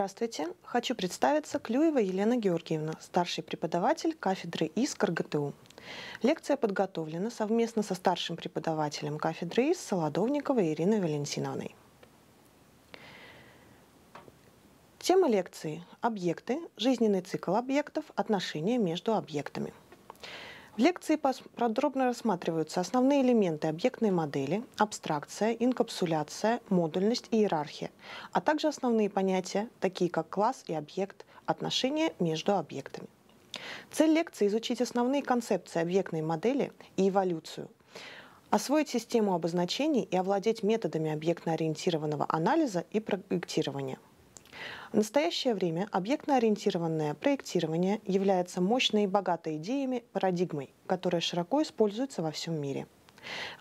Здравствуйте. Хочу представиться Клюева Елена Георгиевна, старший преподаватель кафедры ИС КРГТУ. Лекция подготовлена совместно со старшим преподавателем кафедры ИС Солодовниковой Ириной Валентиновной. Тема лекции – объекты, жизненный цикл объектов, отношения между объектами – в лекции подробно рассматриваются основные элементы объектной модели, абстракция, инкапсуляция, модульность и иерархия, а также основные понятия, такие как класс и объект, отношения между объектами. Цель лекции – изучить основные концепции объектной модели и эволюцию, освоить систему обозначений и овладеть методами объектно-ориентированного анализа и проектирования – в настоящее время объектно-ориентированное проектирование является мощной и богатой идеями парадигмой, которая широко используется во всем мире.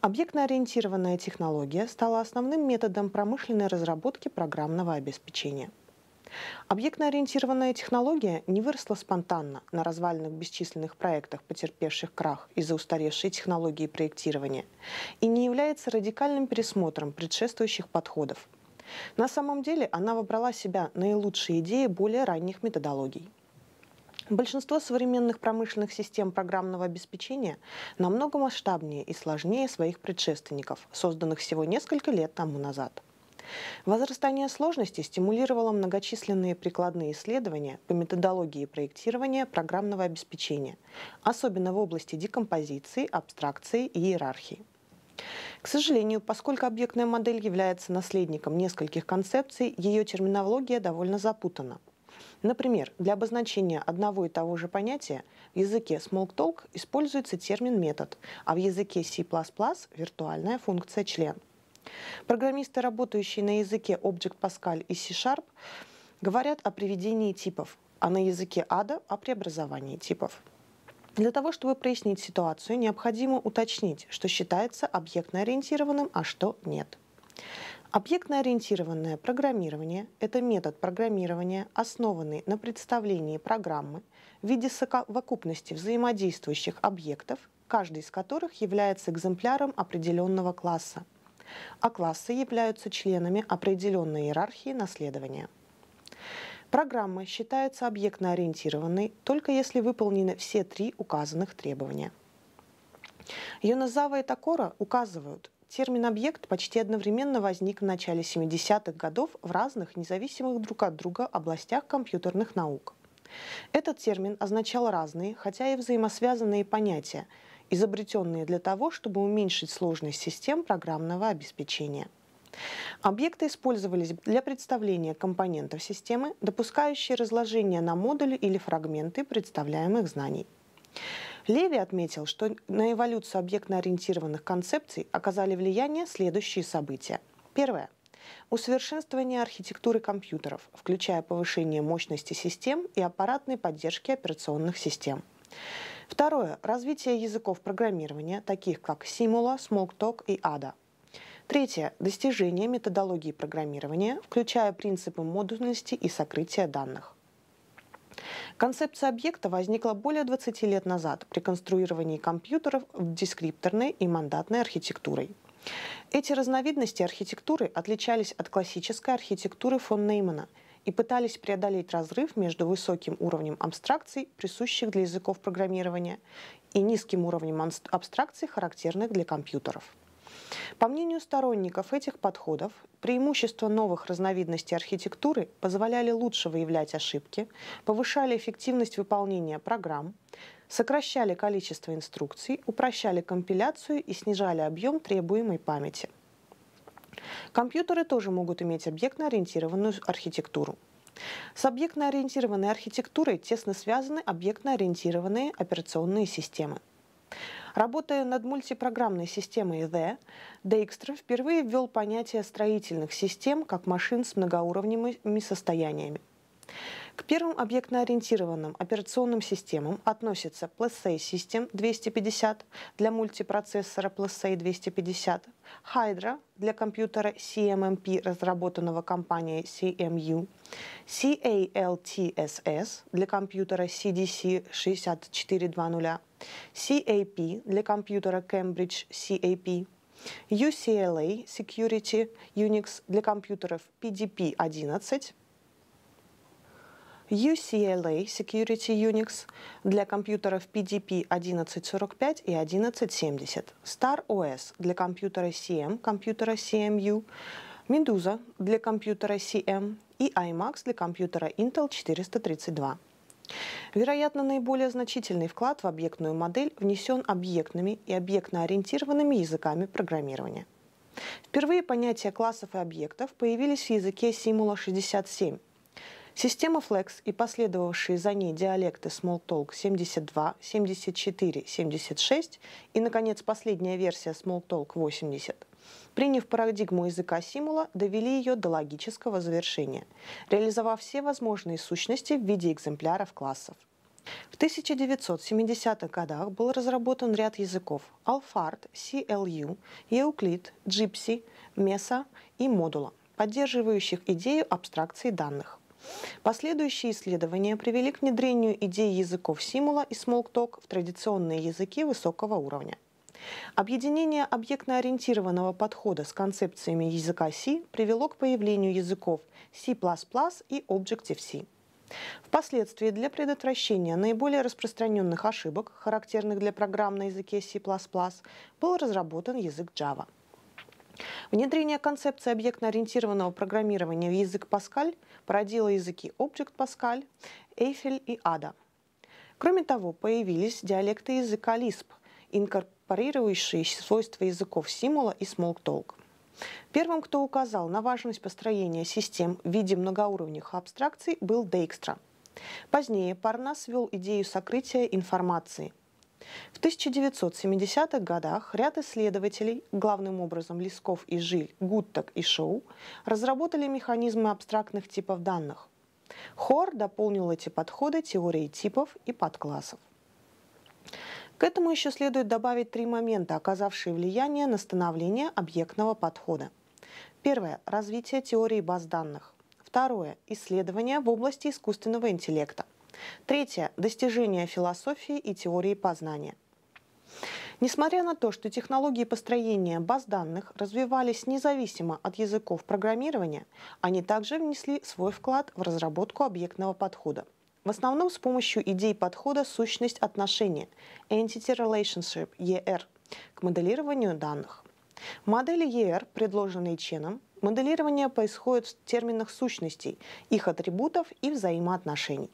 Объектно-ориентированная технология стала основным методом промышленной разработки программного обеспечения. Объектно-ориентированная технология не выросла спонтанно на развальных бесчисленных проектах, потерпевших крах из-за устаревшей технологии проектирования, и не является радикальным пересмотром предшествующих подходов – на самом деле она выбрала в себя наилучшие идеи более ранних методологий. Большинство современных промышленных систем программного обеспечения намного масштабнее и сложнее своих предшественников, созданных всего несколько лет тому назад. Возрастание сложности стимулировало многочисленные прикладные исследования по методологии проектирования программного обеспечения, особенно в области декомпозиции, абстракции и иерархии. К сожалению, поскольку объектная модель является наследником нескольких концепций, ее терминология довольно запутана. Например, для обозначения одного и того же понятия в языке Smalltalk используется термин «метод», а в языке C++ – виртуальная функция «член». Программисты, работающие на языке Object Pascal и C-Sharp, говорят о приведении типов, а на языке ADA – о преобразовании типов. Для того, чтобы прояснить ситуацию, необходимо уточнить, что считается объектно-ориентированным, а что нет. Объектно-ориентированное программирование – это метод программирования, основанный на представлении программы в виде совокупности взаимодействующих объектов, каждый из которых является экземпляром определенного класса. А классы являются членами определенной иерархии наследования – Программа считается объектно-ориентированной, только если выполнены все три указанных требования. Йоназава и Такора указывают, термин «объект» почти одновременно возник в начале 70-х годов в разных, независимых друг от друга областях компьютерных наук. Этот термин означал разные, хотя и взаимосвязанные понятия, изобретенные для того, чтобы уменьшить сложность систем программного обеспечения – Объекты использовались для представления компонентов системы, допускающие разложение на модули или фрагменты представляемых знаний. Леви отметил, что на эволюцию объектно-ориентированных концепций оказали влияние следующие события. Первое. Усовершенствование архитектуры компьютеров, включая повышение мощности систем и аппаратной поддержки операционных систем. Второе. Развитие языков программирования, таких как Simula, Smalltalk и ADA. Третье. Достижение методологии программирования, включая принципы модульности и сокрытия данных. Концепция объекта возникла более 20 лет назад при конструировании компьютеров в дескрипторной и мандатной архитектурой. Эти разновидности архитектуры отличались от классической архитектуры фон Неймана и пытались преодолеть разрыв между высоким уровнем абстракций, присущих для языков программирования, и низким уровнем абстракций, характерных для компьютеров. По мнению сторонников этих подходов, преимущества новых разновидностей архитектуры позволяли лучше выявлять ошибки, повышали эффективность выполнения программ, сокращали количество инструкций, упрощали компиляцию и снижали объем требуемой памяти. Компьютеры тоже могут иметь объектно-ориентированную архитектуру. С объектно-ориентированной архитектурой тесно связаны объектно-ориентированные операционные системы. Работая над мультипрограммной системой The, Дейкстра впервые ввел понятие строительных систем как машин с многоуровневыми состояниями. К первым объектно-ориентированным операционным системам относятся PLSA System 250 для мультипроцессора PLSA 250, Hydra для компьютера CMMP, эм эм разработанного компанией CMU, CALTSS эм для компьютера CDC 6420, CAP для компьютера Cambridge CAP, UCLA Security Unix для компьютеров PDP-11, UCLA Security Unix для компьютеров PDP 1145 и 1170, Star OS для компьютера CM, компьютера CMU, Medusa для компьютера CM и iMax для компьютера Intel 432. Вероятно, наиболее значительный вклад в объектную модель внесен объектными и объектно-ориентированными языками программирования. Впервые понятия классов и объектов появились в языке Симула 67. Система Flex и последовавшие за ней диалекты Smalltalk 72, 74, 76 и, наконец, последняя версия Smalltalk 80 приняв парадигму языка симула, довели ее до логического завершения, реализовав все возможные сущности в виде экземпляров классов. В 1970-х годах был разработан ряд языков Alphard, CLU, Euclid, Gypsy, Mesa и Modula, поддерживающих идею абстракции данных. Последующие исследования привели к внедрению идей языков симула и Smalltalk в традиционные языки высокого уровня – Объединение объектно-ориентированного подхода с концепциями языка C привело к появлению языков C++ и Objective-C. Впоследствии для предотвращения наиболее распространенных ошибок, характерных для программ на языке C++, был разработан язык Java. Внедрение концепции объектно-ориентированного программирования в язык Pascal породило языки Object Pascal, Eiffel и Ada. Кроме того, появились диалекты языка Lisp, инкорпорированные парирующие свойства языков символа и смолктолк. Первым, кто указал на важность построения систем в виде многоуровневых абстракций, был Дейкстра. Позднее Парнас ввел идею сокрытия информации. В 1970-х годах ряд исследователей, главным образом Лесков и Жиль, Гуттак и Шоу, разработали механизмы абстрактных типов данных. Хор дополнил эти подходы теорией типов и подклассов. К этому еще следует добавить три момента, оказавшие влияние на становление объектного подхода. Первое – развитие теории баз данных. Второе – исследования в области искусственного интеллекта. Третье – достижение философии и теории познания. Несмотря на то, что технологии построения баз данных развивались независимо от языков программирования, они также внесли свой вклад в разработку объектного подхода. В основном с помощью идей подхода сущность отношения Entity Relationship ER к моделированию данных. Модели ER, предложенные Ченом, моделирование происходит в терминах сущностей, их атрибутов и взаимоотношений.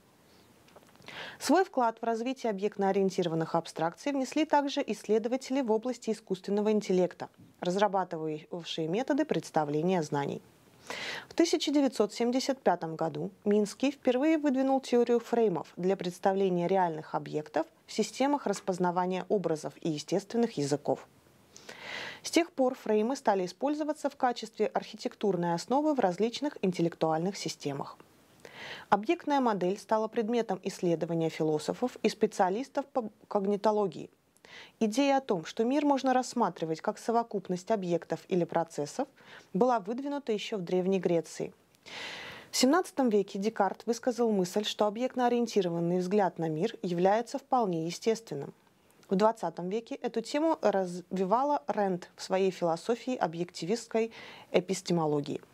Свой вклад в развитие объектно-ориентированных абстракций внесли также исследователи в области искусственного интеллекта, разрабатывавшие методы представления знаний. В 1975 году Минский впервые выдвинул теорию фреймов для представления реальных объектов в системах распознавания образов и естественных языков. С тех пор фреймы стали использоваться в качестве архитектурной основы в различных интеллектуальных системах. Объектная модель стала предметом исследования философов и специалистов по когнитологии – Идея о том, что мир можно рассматривать как совокупность объектов или процессов, была выдвинута еще в Древней Греции. В XVII веке Декарт высказал мысль, что объектно-ориентированный взгляд на мир является вполне естественным. В XX веке эту тему развивала Рент в своей философии объективистской эпистемологии –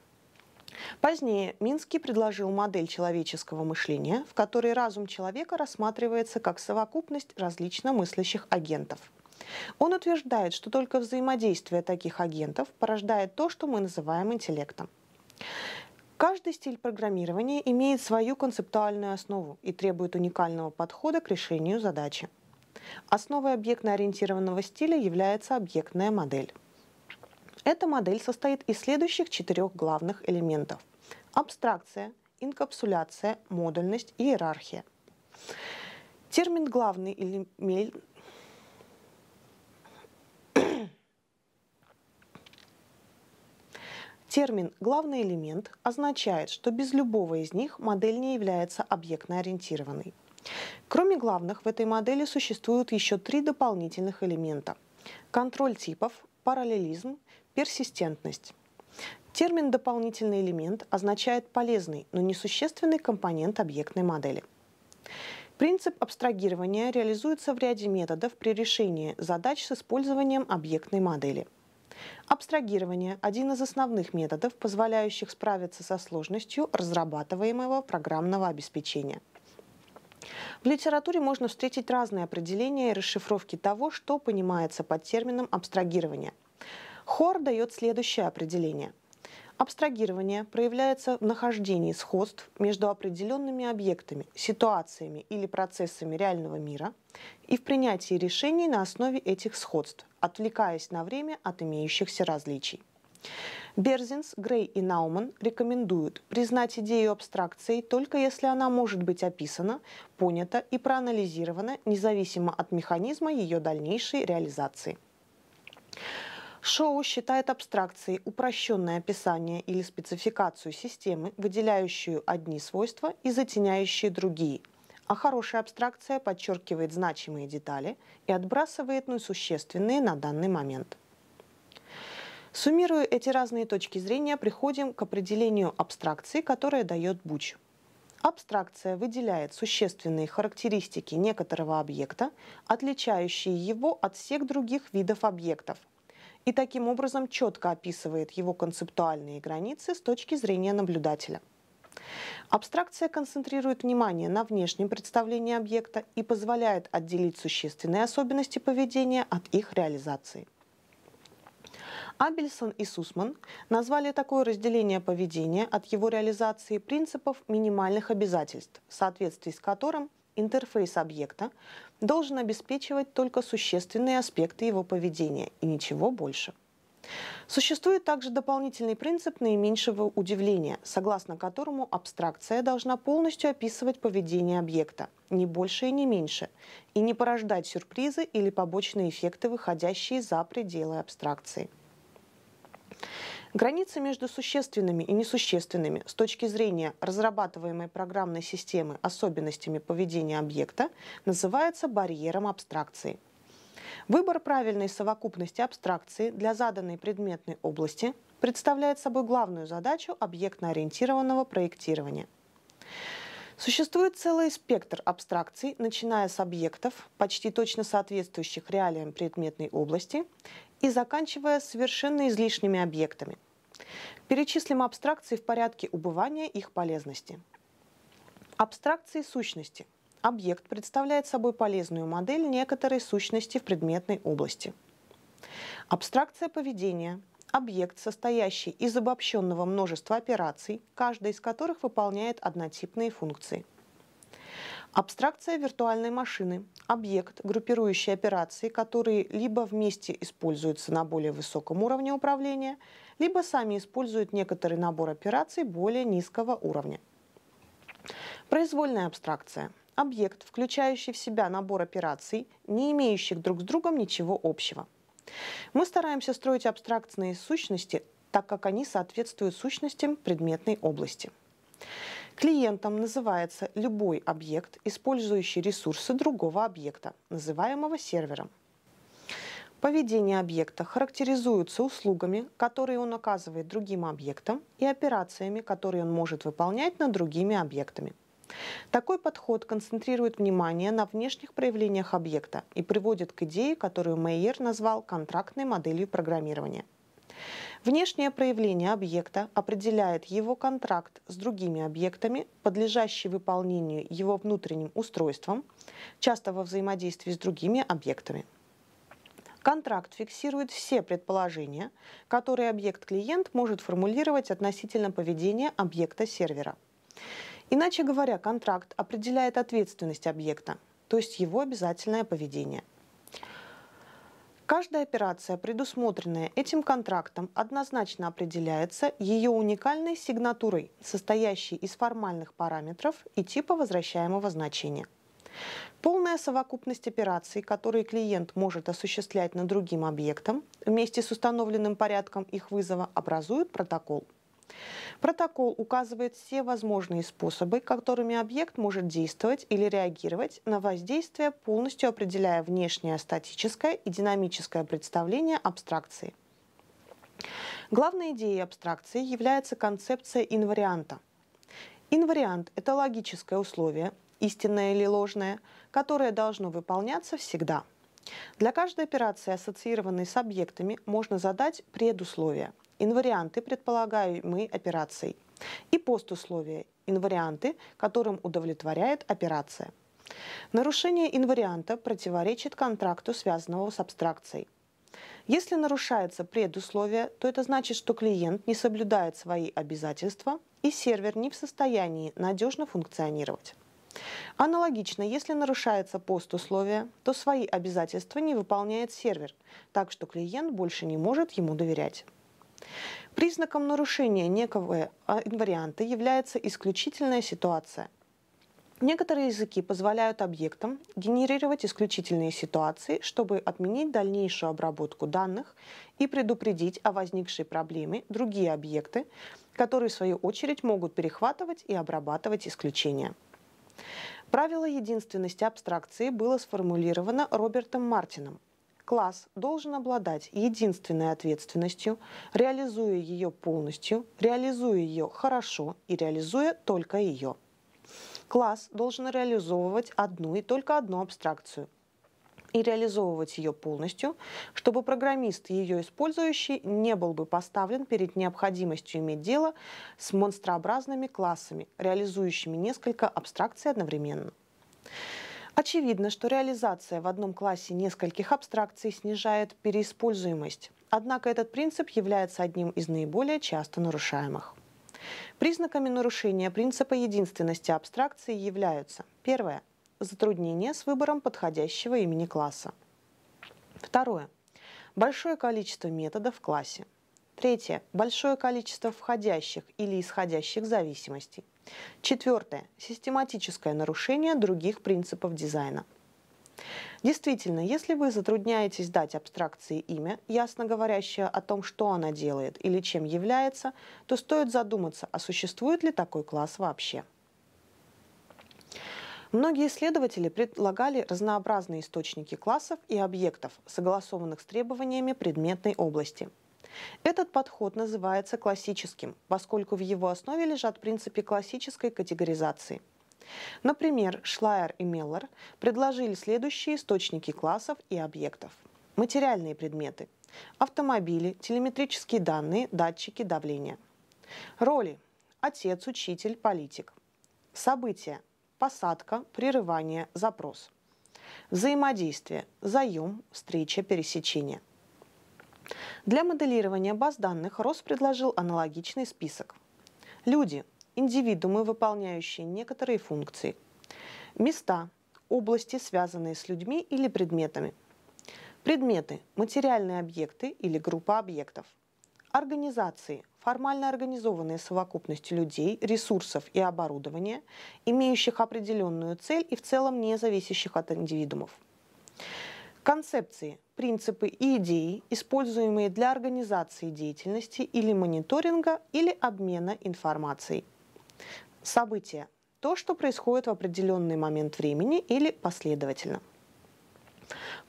Позднее Минский предложил модель человеческого мышления, в которой разум человека рассматривается как совокупность различно мыслящих агентов. Он утверждает, что только взаимодействие таких агентов порождает то, что мы называем интеллектом. Каждый стиль программирования имеет свою концептуальную основу и требует уникального подхода к решению задачи. Основой объектно-ориентированного стиля является объектная модель. Эта модель состоит из следующих четырех главных элементов. Абстракция, инкапсуляция, модульность и иерархия. Термин «главный элемент» Термин «главный элемент» означает, что без любого из них модель не является объектно-ориентированной. Кроме главных, в этой модели существуют еще три дополнительных элемента. Контроль типов, параллелизм Персистентность. Термин «дополнительный элемент» означает полезный, но несущественный компонент объектной модели. Принцип абстрагирования реализуется в ряде методов при решении задач с использованием объектной модели. Абстрагирование – один из основных методов, позволяющих справиться со сложностью разрабатываемого программного обеспечения. В литературе можно встретить разные определения и расшифровки того, что понимается под термином «абстрагирование». Хор дает следующее определение. Абстрагирование проявляется в нахождении сходств между определенными объектами, ситуациями или процессами реального мира и в принятии решений на основе этих сходств, отвлекаясь на время от имеющихся различий. Берзинс, Грей и Науман рекомендуют признать идею абстракции только если она может быть описана, понята и проанализирована независимо от механизма ее дальнейшей реализации. Шоу считает абстракцией упрощенное описание или спецификацию системы, выделяющую одни свойства и затеняющие другие. А хорошая абстракция подчеркивает значимые детали и отбрасывает несущественные на данный момент. Суммируя эти разные точки зрения, приходим к определению абстракции, которое дает Буч. Абстракция выделяет существенные характеристики некоторого объекта, отличающие его от всех других видов объектов, и таким образом четко описывает его концептуальные границы с точки зрения наблюдателя. Абстракция концентрирует внимание на внешнем представлении объекта и позволяет отделить существенные особенности поведения от их реализации. Абельсон и Сусман назвали такое разделение поведения от его реализации принципов минимальных обязательств, в соответствии с которым интерфейс объекта должен обеспечивать только существенные аспекты его поведения и ничего больше. Существует также дополнительный принцип наименьшего удивления, согласно которому абстракция должна полностью описывать поведение объекта, не больше и не меньше, и не порождать сюрпризы или побочные эффекты, выходящие за пределы абстракции. Границы между существенными и несущественными с точки зрения разрабатываемой программной системы особенностями поведения объекта называются барьером абстракции. Выбор правильной совокупности абстракции для заданной предметной области представляет собой главную задачу объектно-ориентированного проектирования. Существует целый спектр абстракций, начиная с объектов, почти точно соответствующих реалиям предметной области, и заканчивая совершенно излишними объектами. Перечислим абстракции в порядке убывания их полезности. Абстракции сущности. Объект представляет собой полезную модель некоторой сущности в предметной области. Абстракция поведения – объект, состоящий из обобщенного множества операций, каждая из которых выполняет однотипные функции. Абстракция виртуальной машины – объект, группирующий операции, которые либо вместе используются на более высоком уровне управления, либо сами используют некоторый набор операций более низкого уровня. Произвольная абстракция – объект, включающий в себя набор операций, не имеющих друг с другом ничего общего – мы стараемся строить абстрактные сущности, так как они соответствуют сущностям предметной области. Клиентом называется любой объект, использующий ресурсы другого объекта, называемого сервером. Поведение объекта характеризуется услугами, которые он оказывает другим объектам, и операциями, которые он может выполнять над другими объектами. Такой подход концентрирует внимание на внешних проявлениях объекта и приводит к идее, которую Мейер назвал контрактной моделью программирования. Внешнее проявление объекта определяет его контракт с другими объектами, подлежащий выполнению его внутренним устройством, часто во взаимодействии с другими объектами. Контракт фиксирует все предположения, которые объект-клиент может формулировать относительно поведения объекта сервера. Иначе говоря, контракт определяет ответственность объекта, то есть его обязательное поведение. Каждая операция, предусмотренная этим контрактом, однозначно определяется ее уникальной сигнатурой, состоящей из формальных параметров и типа возвращаемого значения. Полная совокупность операций, которые клиент может осуществлять над другим объектом, вместе с установленным порядком их вызова образует протокол – Протокол указывает все возможные способы, которыми объект может действовать или реагировать на воздействие, полностью определяя внешнее статическое и динамическое представление абстракции. Главной идеей абстракции является концепция инварианта. Инвариант – это логическое условие, истинное или ложное, которое должно выполняться всегда. Для каждой операции, ассоциированной с объектами, можно задать предусловия – инварианты предполагаемой операции. И постусловия – инварианты, которым удовлетворяет операция. Нарушение инварианта противоречит контракту, связанного с абстракцией. Если нарушается предусловие, то это значит, что клиент не соблюдает свои обязательства и сервер не в состоянии надежно функционировать. Аналогично, если нарушается постусловие, то свои обязательства не выполняет сервер, так что клиент больше не может ему доверять. Признаком нарушения некого а, варианта является исключительная ситуация. Некоторые языки позволяют объектам генерировать исключительные ситуации, чтобы отменить дальнейшую обработку данных и предупредить о возникшей проблеме другие объекты, которые в свою очередь могут перехватывать и обрабатывать исключения. Правило единственности абстракции было сформулировано Робертом Мартином, Класс должен обладать единственной ответственностью, реализуя ее полностью, реализуя ее хорошо и реализуя только ее. Класс должен реализовывать одну и только одну абстракцию и реализовывать ее полностью, чтобы программист, ее использующий, не был бы поставлен перед необходимостью иметь дело с монстрообразными классами, реализующими несколько абстракций одновременно. Очевидно, что реализация в одном классе нескольких абстракций снижает переиспользуемость, однако этот принцип является одним из наиболее часто нарушаемых. Признаками нарушения принципа единственности абстракции являются первое – затруднение с выбором подходящего имени класса. Второе – большое количество методов в классе. Третье – большое количество входящих или исходящих зависимостей. Четвертое. Систематическое нарушение других принципов дизайна. Действительно, если вы затрудняетесь дать абстракции имя, ясно говорящее о том, что она делает или чем является, то стоит задуматься, а существует ли такой класс вообще. Многие исследователи предлагали разнообразные источники классов и объектов, согласованных с требованиями предметной области – этот подход называется классическим, поскольку в его основе лежат принципы классической категоризации. Например, Шлайер и Меллер предложили следующие источники классов и объектов. Материальные предметы – автомобили, телеметрические данные, датчики давления. Роли – отец, учитель, политик. События – посадка, прерывание, запрос. Взаимодействие – заем, встреча, пересечение – для моделирования баз данных РОС предложил аналогичный список. Люди – индивидуумы, выполняющие некоторые функции. Места – области, связанные с людьми или предметами. Предметы – материальные объекты или группа объектов. Организации – формально организованные совокупности людей, ресурсов и оборудования, имеющих определенную цель и в целом не зависящих от индивидуумов. Концепции, принципы и идеи, используемые для организации деятельности или мониторинга или обмена информацией. События. То, что происходит в определенный момент времени или последовательно.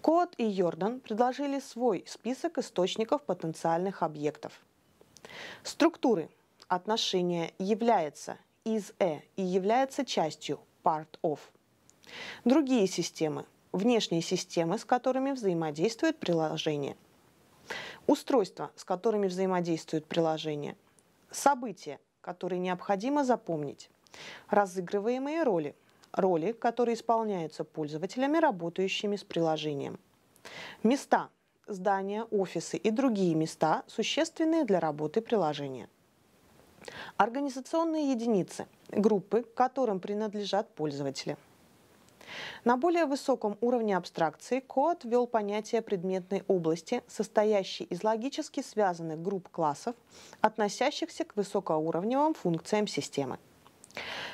Код и Йордан предложили свой список источников потенциальных объектов. Структуры. отношения является из «э» и является частью part of. Другие системы внешние системы, с которыми взаимодействует приложение, устройства, с которыми взаимодействует приложение, события, которые необходимо запомнить, разыгрываемые роли, роли, которые исполняются пользователями, работающими с приложением, места, здания, офисы и другие места, существенные для работы приложения. Организационные единицы – группы, которым принадлежат пользователи – на более высоком уровне абстракции Коот ввел понятие предметной области, состоящей из логически связанных групп классов, относящихся к высокоуровневым функциям системы.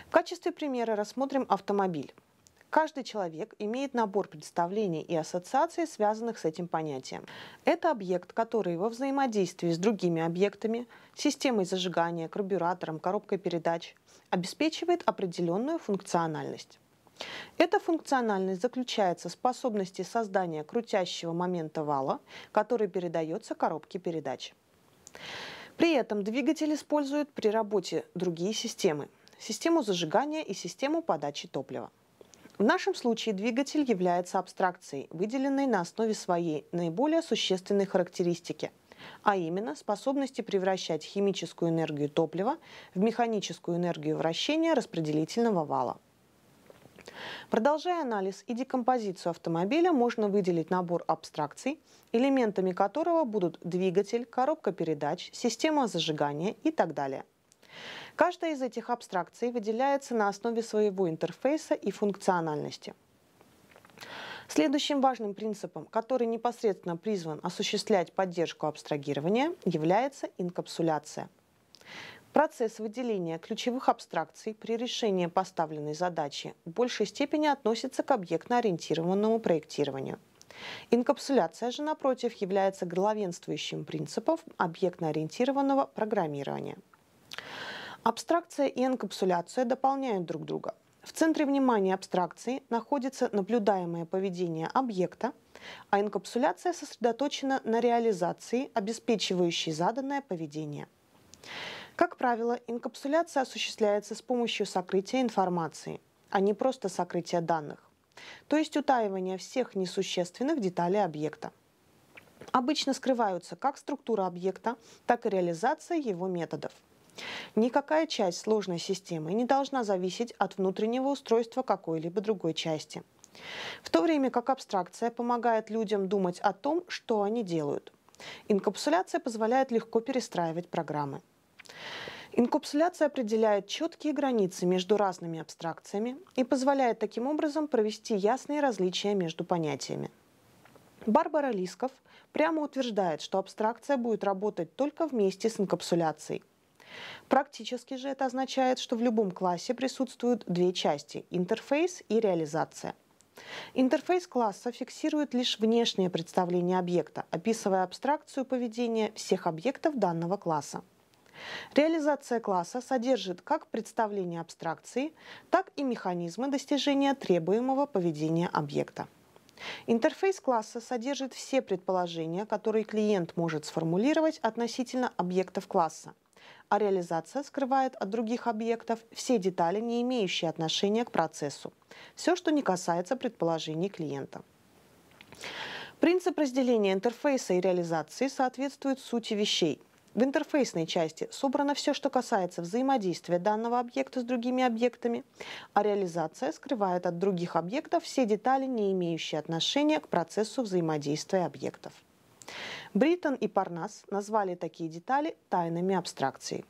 В качестве примера рассмотрим автомобиль. Каждый человек имеет набор представлений и ассоциаций, связанных с этим понятием. Это объект, который во взаимодействии с другими объектами, системой зажигания, карбюратором, коробкой передач, обеспечивает определенную функциональность. Эта функциональность заключается в способности создания крутящего момента вала, который передается коробке передач. При этом двигатель использует при работе другие системы – систему зажигания и систему подачи топлива. В нашем случае двигатель является абстракцией, выделенной на основе своей наиболее существенной характеристики, а именно способности превращать химическую энергию топлива в механическую энергию вращения распределительного вала. Продолжая анализ и декомпозицию автомобиля, можно выделить набор абстракций, элементами которого будут двигатель, коробка передач, система зажигания и так далее. Каждая из этих абстракций выделяется на основе своего интерфейса и функциональности. Следующим важным принципом, который непосредственно призван осуществлять поддержку абстрагирования, является инкапсуляция – Процесс выделения ключевых абстракций при решении поставленной задачи в большей степени относится к объектно-ориентированному проектированию. Инкапсуляция же, напротив, является главенствующим принципом объектно-ориентированного программирования. Абстракция и инкапсуляция дополняют друг друга. В центре внимания абстракции находится наблюдаемое поведение объекта, а инкапсуляция сосредоточена на реализации, обеспечивающей заданное поведение. Как правило, инкапсуляция осуществляется с помощью сокрытия информации, а не просто сокрытия данных, то есть утаивания всех несущественных деталей объекта. Обычно скрываются как структура объекта, так и реализация его методов. Никакая часть сложной системы не должна зависеть от внутреннего устройства какой-либо другой части. В то время как абстракция помогает людям думать о том, что они делают. Инкапсуляция позволяет легко перестраивать программы. Инкапсуляция определяет четкие границы между разными абстракциями и позволяет таким образом провести ясные различия между понятиями. Барбара Лисков прямо утверждает, что абстракция будет работать только вместе с инкапсуляцией. Практически же это означает, что в любом классе присутствуют две части – интерфейс и реализация. Интерфейс класса фиксирует лишь внешнее представление объекта, описывая абстракцию поведения всех объектов данного класса. Реализация класса содержит как представление абстракции, так и механизмы достижения требуемого поведения объекта. Интерфейс класса содержит все предположения, которые клиент может сформулировать относительно объектов класса, а реализация скрывает от других объектов все детали, не имеющие отношения к процессу, все, что не касается предположений клиента. Принцип разделения интерфейса и реализации соответствует сути вещей. В интерфейсной части собрано все, что касается взаимодействия данного объекта с другими объектами, а реализация скрывает от других объектов все детали, не имеющие отношения к процессу взаимодействия объектов. Бриттон и Парнас назвали такие детали тайными абстракции.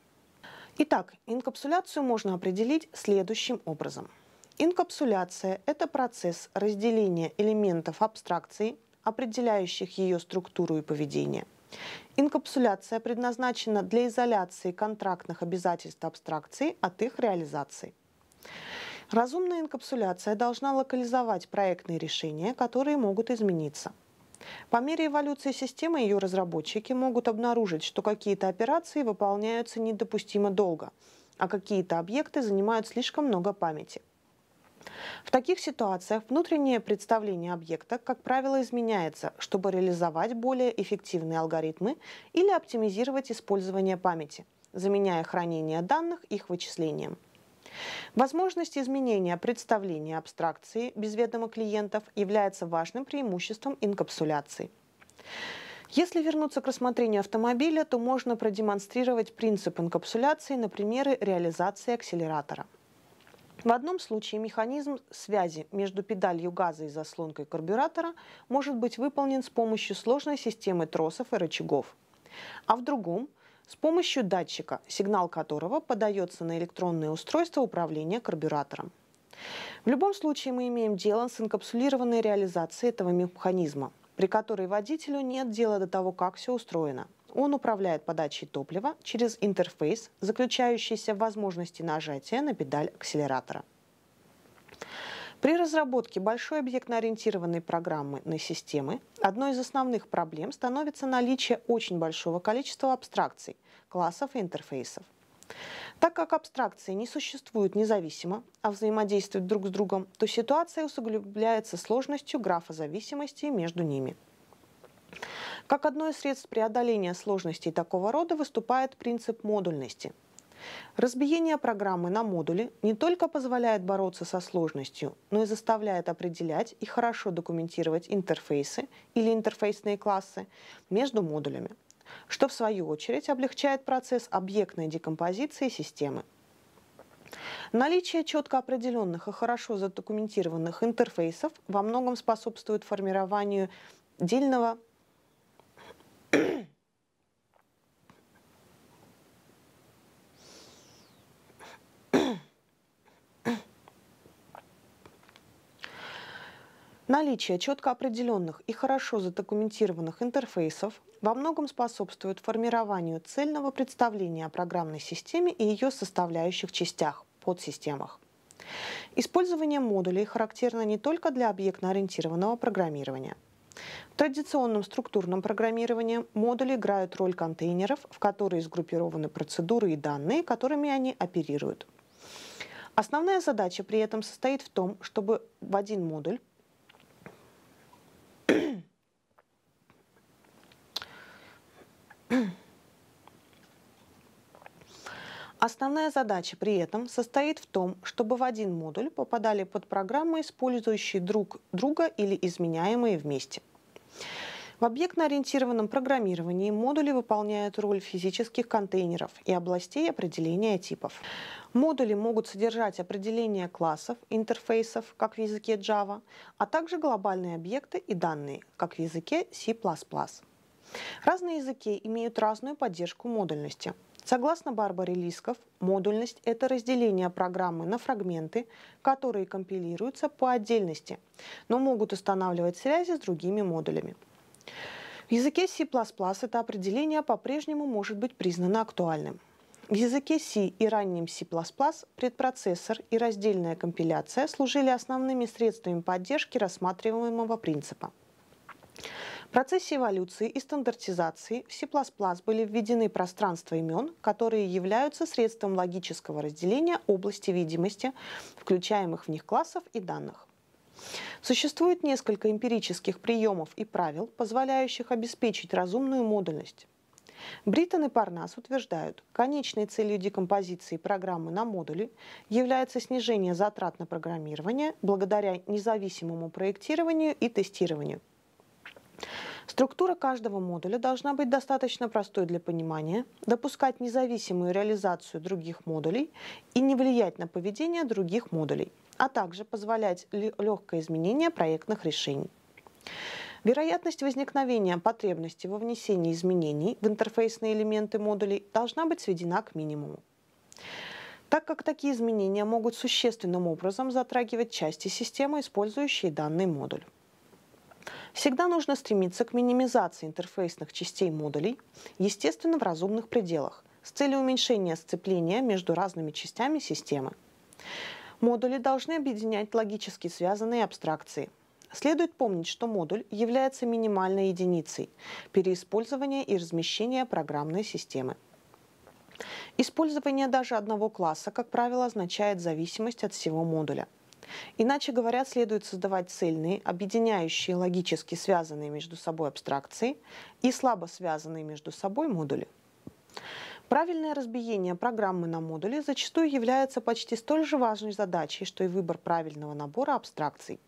Итак, инкапсуляцию можно определить следующим образом. Инкапсуляция – это процесс разделения элементов абстракции, определяющих ее структуру и поведение – Инкапсуляция предназначена для изоляции контрактных обязательств абстракции от их реализации. Разумная инкапсуляция должна локализовать проектные решения, которые могут измениться. По мере эволюции системы ее разработчики могут обнаружить, что какие-то операции выполняются недопустимо долго, а какие-то объекты занимают слишком много памяти. В таких ситуациях внутреннее представление объекта, как правило, изменяется, чтобы реализовать более эффективные алгоритмы или оптимизировать использование памяти, заменяя хранение данных их вычислением. Возможность изменения представления абстракции без ведома клиентов является важным преимуществом инкапсуляции. Если вернуться к рассмотрению автомобиля, то можно продемонстрировать принцип инкапсуляции на примере реализации акселератора – в одном случае механизм связи между педалью газа и заслонкой карбюратора может быть выполнен с помощью сложной системы тросов и рычагов, а в другом – с помощью датчика, сигнал которого подается на электронное устройство управления карбюратором. В любом случае мы имеем дело с инкапсулированной реализацией этого механизма, при которой водителю нет дела до того, как все устроено – он управляет подачей топлива через интерфейс, заключающийся в возможности нажатия на педаль акселератора. При разработке большой объектно-ориентированной программы на системы одной из основных проблем становится наличие очень большого количества абстракций, классов и интерфейсов. Так как абстракции не существуют независимо, а взаимодействуют друг с другом, то ситуация усугубляется сложностью графа зависимости между ними. Как одно из средств преодоления сложностей такого рода выступает принцип модульности. Разбиение программы на модули не только позволяет бороться со сложностью, но и заставляет определять и хорошо документировать интерфейсы или интерфейсные классы между модулями, что в свою очередь облегчает процесс объектной декомпозиции системы. Наличие четко определенных и хорошо задокументированных интерфейсов во многом способствует формированию дельного Наличие четко определенных и хорошо задокументированных интерфейсов во многом способствует формированию цельного представления о программной системе и ее составляющих частях, подсистемах. Использование модулей характерно не только для объектно-ориентированного программирования. В традиционном структурном программировании модули играют роль контейнеров, в которые сгруппированы процедуры и данные, которыми они оперируют. Основная задача при этом состоит в том, чтобы в один модуль Основная задача при этом состоит в том, чтобы в один модуль попадали под программы, использующие друг друга или изменяемые вместе. В объектно-ориентированном программировании модули выполняют роль физических контейнеров и областей определения типов. Модули могут содержать определения классов, интерфейсов, как в языке Java, а также глобальные объекты и данные, как в языке C++. Разные языки имеют разную поддержку модульности – Согласно Барбаре Лисков, модульность – это разделение программы на фрагменты, которые компилируются по отдельности, но могут устанавливать связи с другими модулями. В языке C++ это определение по-прежнему может быть признано актуальным. В языке C и раннем C++ предпроцессор и раздельная компиляция служили основными средствами поддержки рассматриваемого принципа. В процессе эволюции и стандартизации в C++ были введены пространства имен, которые являются средством логического разделения области видимости, включаемых в них классов и данных. Существует несколько эмпирических приемов и правил, позволяющих обеспечить разумную модульность. Бриттон и Парнас утверждают, конечной целью декомпозиции программы на модули является снижение затрат на программирование благодаря независимому проектированию и тестированию. Структура каждого модуля должна быть достаточно простой для понимания, допускать независимую реализацию других модулей и не влиять на поведение других модулей, а также позволять легкое изменение проектных решений. Вероятность возникновения потребности во внесении изменений в интерфейсные элементы модулей должна быть сведена к минимуму. Так как такие изменения могут существенным образом затрагивать части системы, использующие данный модуль. Всегда нужно стремиться к минимизации интерфейсных частей модулей, естественно, в разумных пределах, с целью уменьшения сцепления между разными частями системы. Модули должны объединять логически связанные абстракции. Следует помнить, что модуль является минимальной единицей переиспользования и размещения программной системы. Использование даже одного класса, как правило, означает зависимость от всего модуля – Иначе говоря, следует создавать цельные, объединяющие логически связанные между собой абстракции и слабо связанные между собой модули. Правильное разбиение программы на модули зачастую является почти столь же важной задачей, что и выбор правильного набора абстракций.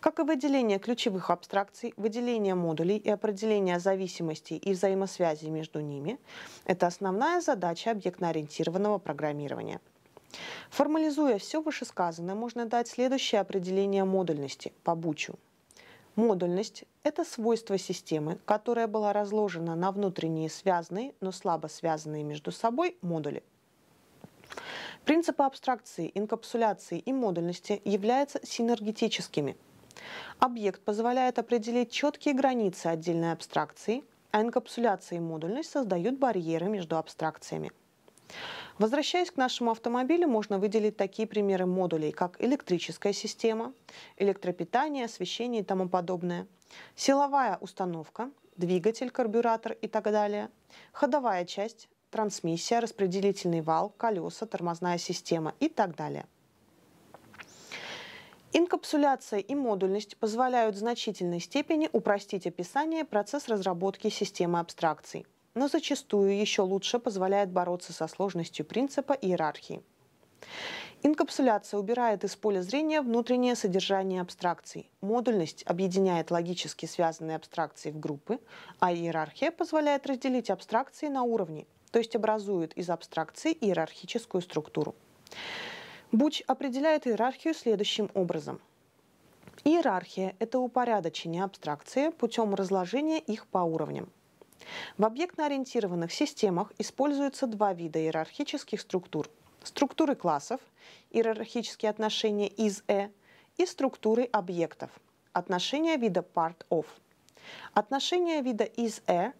Как и выделение ключевых абстракций, выделение модулей и определение зависимостей и взаимосвязей между ними – это основная задача объектно-ориентированного программирования – Формализуя все вышесказанное, можно дать следующее определение модульности по Бучу. Модульность – это свойство системы, которая была разложена на внутренние связанные, но слабо связанные между собой модули. Принципы абстракции, инкапсуляции и модульности являются синергетическими. Объект позволяет определить четкие границы отдельной абстракции, а инкапсуляция и модульность создают барьеры между абстракциями – Возвращаясь к нашему автомобилю, можно выделить такие примеры модулей, как электрическая система, электропитание, освещение и тому подобное, силовая установка, двигатель, карбюратор и так далее, ходовая часть, трансмиссия, распределительный вал, колеса, тормозная система и так далее. Инкапсуляция и модульность позволяют в значительной степени упростить описание процесс разработки системы абстракций но зачастую еще лучше позволяет бороться со сложностью принципа иерархии. Инкапсуляция убирает из поля зрения внутреннее содержание абстракций. Модульность объединяет логически связанные абстракции в группы, а иерархия позволяет разделить абстракции на уровни, то есть образует из абстракции иерархическую структуру. Буч определяет иерархию следующим образом. Иерархия – это упорядочение абстракции путем разложения их по уровням. В объектно-ориентированных системах используются два вида иерархических структур. Структуры классов, иерархические отношения из «э», и структуры объектов, отношения вида part of. Отношения вида из «э»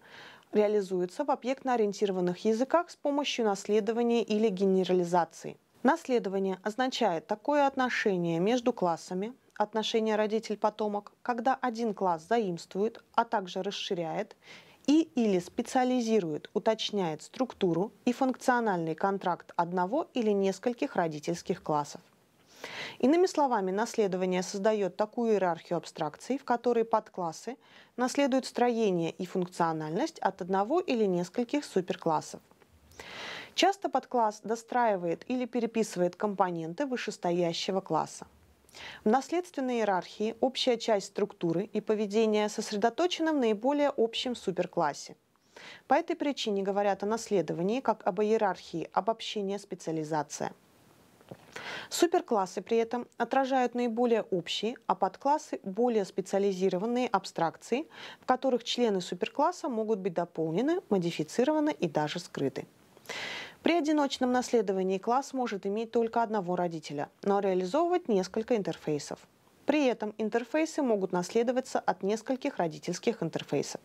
реализуются в объектно-ориентированных языках с помощью наследования или генерализации. Наследование означает такое отношение между классами, отношение родитель-потомок, когда один класс заимствует, а также расширяет и или специализирует, уточняет структуру и функциональный контракт одного или нескольких родительских классов. Иными словами, наследование создает такую иерархию абстракций, в которой подклассы наследуют строение и функциональность от одного или нескольких суперклассов. Часто подкласс достраивает или переписывает компоненты вышестоящего класса. В наследственной иерархии общая часть структуры и поведения сосредоточена в наиболее общем суперклассе. По этой причине говорят о наследовании как об иерархии, обобщение, специализация. Суперклассы при этом отражают наиболее общие, а подклассы – более специализированные абстракции, в которых члены суперкласса могут быть дополнены, модифицированы и даже скрыты. При одиночном наследовании класс может иметь только одного родителя, но реализовывать несколько интерфейсов. При этом интерфейсы могут наследоваться от нескольких родительских интерфейсов.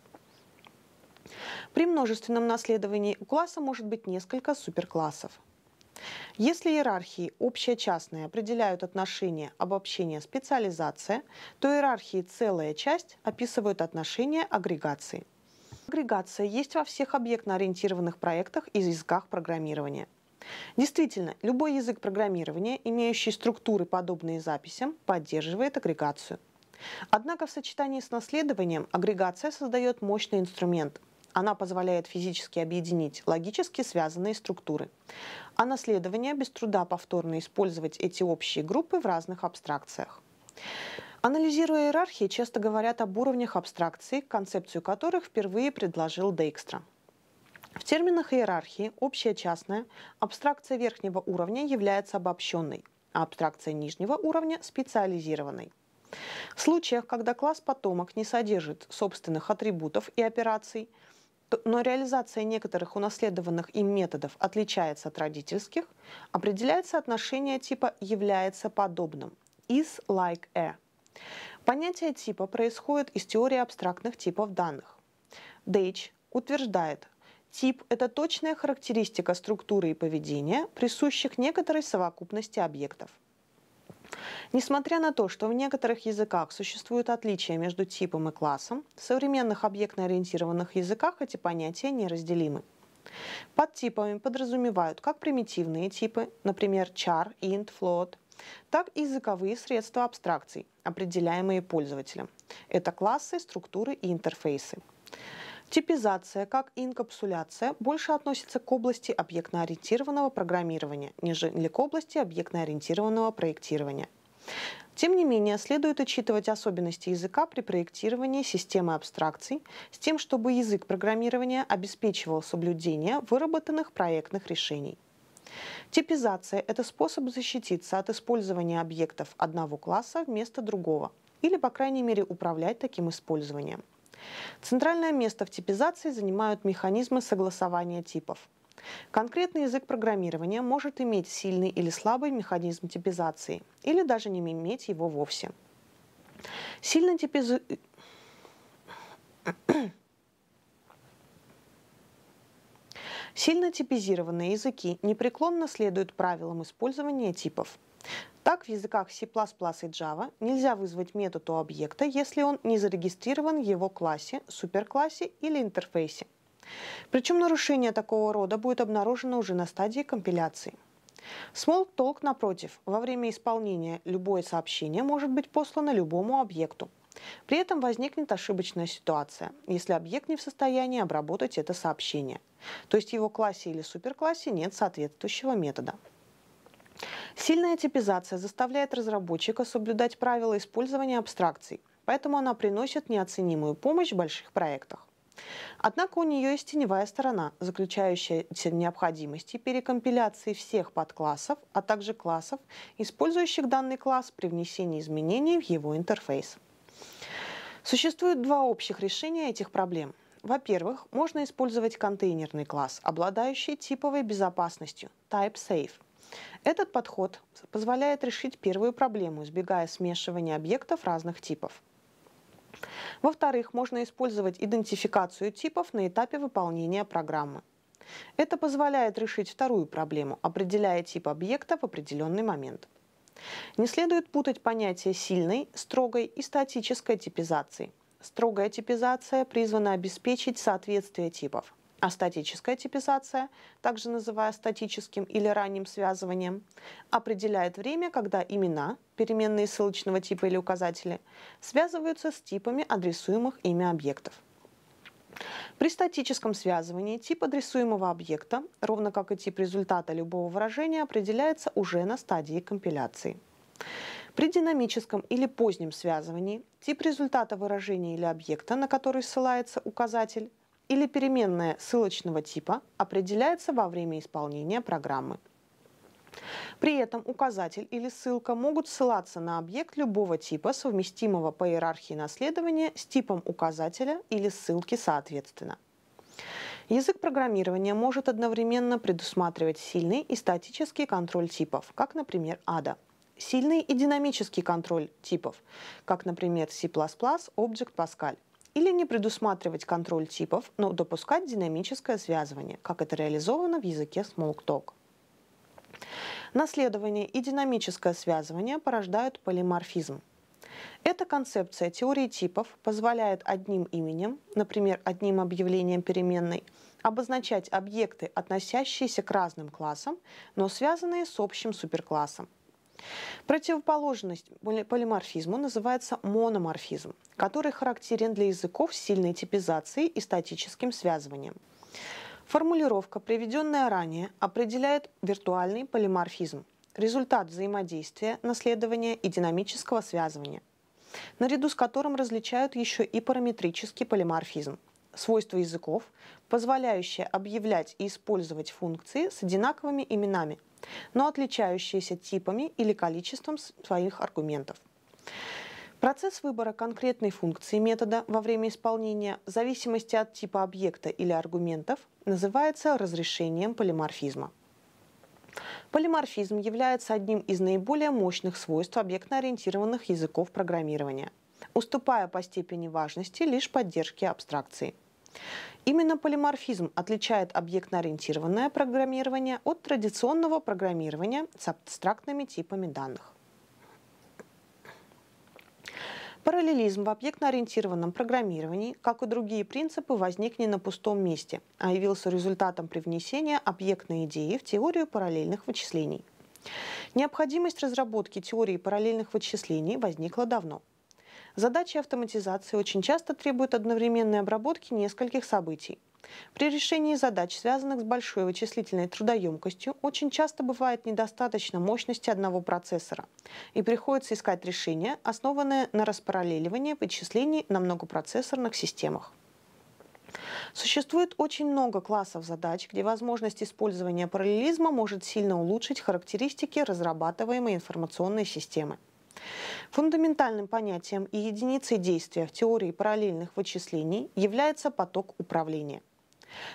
При множественном наследовании у класса может быть несколько суперклассов. Если иерархии общая-частная определяют отношения обобщения специализация, то иерархии целая часть описывают отношения агрегации – Агрегация есть во всех объектно-ориентированных проектах и языках программирования. Действительно, любой язык программирования, имеющий структуры, подобные записям, поддерживает агрегацию. Однако в сочетании с наследованием агрегация создает мощный инструмент. Она позволяет физически объединить логически связанные структуры. А наследование без труда повторно использовать эти общие группы в разных абстракциях. Анализируя иерархии, часто говорят об уровнях абстракции, концепцию которых впервые предложил Дейкстра. В терминах иерархии общее-частное абстракция верхнего уровня является обобщенной, а абстракция нижнего уровня – специализированной. В случаях, когда класс потомок не содержит собственных атрибутов и операций, но реализация некоторых унаследованных им методов отличается от родительских, определяется отношение типа «является подобным», is like a. Понятие типа происходит из теории абстрактных типов данных. Дейч утверждает, тип – это точная характеристика структуры и поведения, присущих некоторой совокупности объектов. Несмотря на то, что в некоторых языках существуют отличия между типом и классом, в современных объектно-ориентированных языках эти понятия неразделимы. Под типами подразумевают как примитивные типы, например, char, int, float – так и языковые средства абстракций, определяемые пользователем. Это классы, структуры и интерфейсы. Типизация, как и инкапсуляция, больше относится к области объектно-ориентированного программирования, нежели к области объектно-ориентированного проектирования. Тем не менее, следует учитывать особенности языка при проектировании системы абстракций с тем, чтобы язык программирования обеспечивал соблюдение выработанных проектных решений. Типизация – это способ защититься от использования объектов одного класса вместо другого, или, по крайней мере, управлять таким использованием. Центральное место в типизации занимают механизмы согласования типов. Конкретный язык программирования может иметь сильный или слабый механизм типизации, или даже не иметь его вовсе. Сильно типизу... Сильно типизированные языки непреклонно следуют правилам использования типов. Так, в языках C++ и Java нельзя вызвать метод у объекта, если он не зарегистрирован в его классе, суперклассе или интерфейсе. Причем нарушение такого рода будет обнаружено уже на стадии компиляции. Smalltalk, напротив, во время исполнения любое сообщение может быть послано любому объекту, при этом возникнет ошибочная ситуация, если объект не в состоянии обработать это сообщение. То есть в его классе или суперклассе нет соответствующего метода. Сильная типизация заставляет разработчика соблюдать правила использования абстракций, поэтому она приносит неоценимую помощь в больших проектах. Однако у нее есть теневая сторона, заключающаяся в необходимости перекомпиляции всех подклассов, а также классов, использующих данный класс при внесении изменений в его интерфейс. Существует два общих решения этих проблем. Во-первых, можно использовать контейнерный класс, обладающий типовой безопасностью Type Safe. Этот подход позволяет решить первую проблему, избегая смешивания объектов разных типов. Во-вторых, можно использовать идентификацию типов на этапе выполнения программы. Это позволяет решить вторую проблему, определяя тип объекта в определенный момент. Не следует путать понятия сильной, строгой и статической типизации. Строгая типизация призвана обеспечить соответствие типов, а статическая типизация, также называя статическим или ранним связыванием, определяет время, когда имена, переменные ссылочного типа или указатели, связываются с типами адресуемых ими объектов – при статическом связывании тип адресуемого объекта, ровно как и тип результата любого выражения, определяется уже на стадии компиляции. При динамическом или позднем связывании тип результата выражения или объекта, на который ссылается указатель, или переменная ссылочного типа определяется во время исполнения программы. При этом указатель или ссылка могут ссылаться на объект любого типа, совместимого по иерархии наследования с типом указателя или ссылки соответственно. Язык программирования может одновременно предусматривать сильный и статический контроль типов, как, например, ADA. Сильный и динамический контроль типов, как, например, C++, Object Pascal. Или не предусматривать контроль типов, но допускать динамическое связывание, как это реализовано в языке Smalltalk. Наследование и динамическое связывание порождают полиморфизм. Эта концепция теории типов позволяет одним именем, например, одним объявлением переменной, обозначать объекты, относящиеся к разным классам, но связанные с общим суперклассом. Противоположность полиморфизму называется мономорфизм, который характерен для языков с сильной типизацией и статическим связыванием. Формулировка, приведенная ранее, определяет виртуальный полиморфизм, результат взаимодействия, наследования и динамического связывания, наряду с которым различают еще и параметрический полиморфизм, свойства языков, позволяющие объявлять и использовать функции с одинаковыми именами, но отличающиеся типами или количеством своих аргументов. Процесс выбора конкретной функции метода во время исполнения в зависимости от типа объекта или аргументов называется разрешением полиморфизма. Полиморфизм является одним из наиболее мощных свойств объектно-ориентированных языков программирования, уступая по степени важности лишь поддержке абстракции. Именно полиморфизм отличает объектно-ориентированное программирование от традиционного программирования с абстрактными типами данных. Параллелизм в объектно-ориентированном программировании, как и другие принципы, возник не на пустом месте, а явился результатом привнесения объектной идеи в теорию параллельных вычислений. Необходимость разработки теории параллельных вычислений возникла давно. Задачи автоматизации очень часто требуют одновременной обработки нескольких событий. При решении задач, связанных с большой вычислительной трудоемкостью, очень часто бывает недостаточно мощности одного процессора, и приходится искать решения, основанные на распараллеливании вычислений на многопроцессорных системах. Существует очень много классов задач, где возможность использования параллелизма может сильно улучшить характеристики разрабатываемой информационной системы. Фундаментальным понятием и единицей действия в теории параллельных вычислений является поток управления.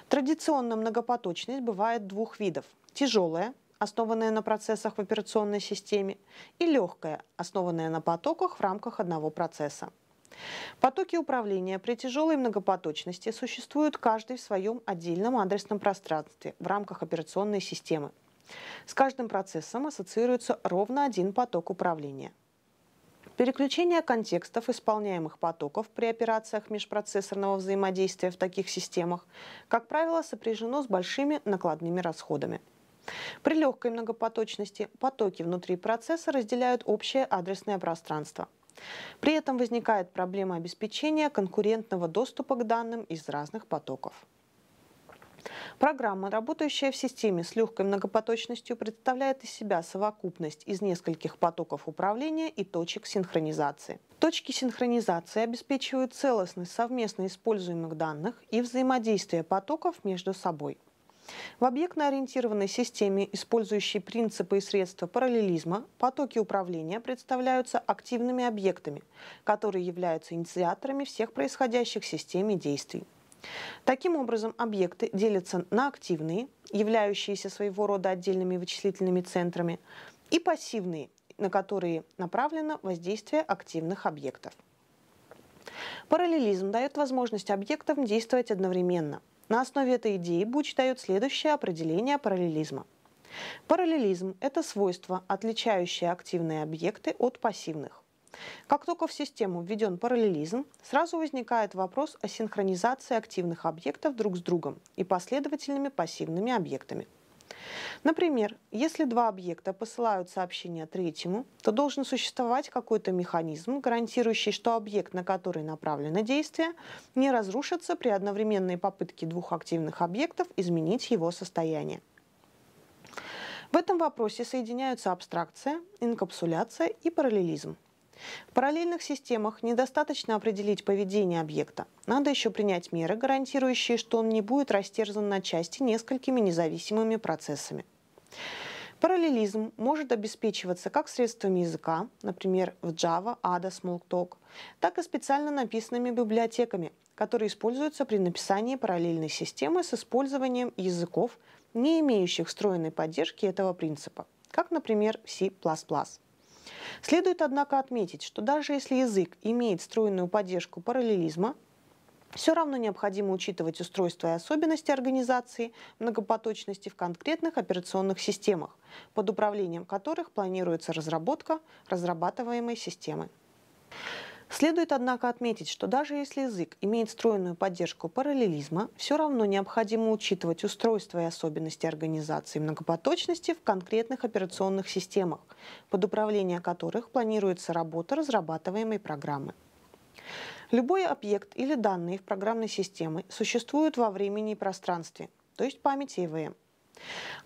Традиционно многопоточность бывает двух видов. Тяжелая, основанная на процессах в операционной системе, и легкая, основанная на потоках в рамках одного процесса. Потоки управления при тяжелой многопоточности существуют каждый в своем отдельном адресном пространстве в рамках операционной системы. С каждым процессом ассоциируется ровно один поток управления – Переключение контекстов исполняемых потоков при операциях межпроцессорного взаимодействия в таких системах, как правило, сопряжено с большими накладными расходами. При легкой многопоточности потоки внутри процесса разделяют общее адресное пространство. При этом возникает проблема обеспечения конкурентного доступа к данным из разных потоков. Программа, работающая в системе с легкой многопоточностью, представляет из себя совокупность из нескольких потоков управления и точек синхронизации. Точки синхронизации обеспечивают целостность совместно используемых данных и взаимодействие потоков между собой. В объектно-ориентированной системе, использующей принципы и средства параллелизма, потоки управления представляются активными объектами, которые являются инициаторами всех происходящих в системе действий. Таким образом, объекты делятся на активные, являющиеся своего рода отдельными вычислительными центрами, и пассивные, на которые направлено воздействие активных объектов. Параллелизм дает возможность объектам действовать одновременно. На основе этой идеи Буч дает следующее определение параллелизма. Параллелизм – это свойство, отличающее активные объекты от пассивных. Как только в систему введен параллелизм, сразу возникает вопрос о синхронизации активных объектов друг с другом и последовательными пассивными объектами. Например, если два объекта посылают сообщение третьему, то должен существовать какой-то механизм, гарантирующий, что объект, на который направлено действие, не разрушится при одновременной попытке двух активных объектов изменить его состояние. В этом вопросе соединяются абстракция, инкапсуляция и параллелизм. В параллельных системах недостаточно определить поведение объекта. Надо еще принять меры, гарантирующие, что он не будет растерзан на части несколькими независимыми процессами. Параллелизм может обеспечиваться как средствами языка, например, в Java, Ada, Smalltalk, так и специально написанными библиотеками, которые используются при написании параллельной системы с использованием языков, не имеющих встроенной поддержки этого принципа, как, например, C++. Следует, однако, отметить, что даже если язык имеет стройную поддержку параллелизма, все равно необходимо учитывать устройство и особенности организации многопоточности в конкретных операционных системах, под управлением которых планируется разработка разрабатываемой системы. Следует, однако, отметить, что даже если язык имеет встроенную поддержку параллелизма, все равно необходимо учитывать устройство и особенности организации многопоточности в конкретных операционных системах, под управление которых планируется работа разрабатываемой программы. Любой объект или данные в программной системе существуют во времени и пространстве, то есть памяти ЭВМ.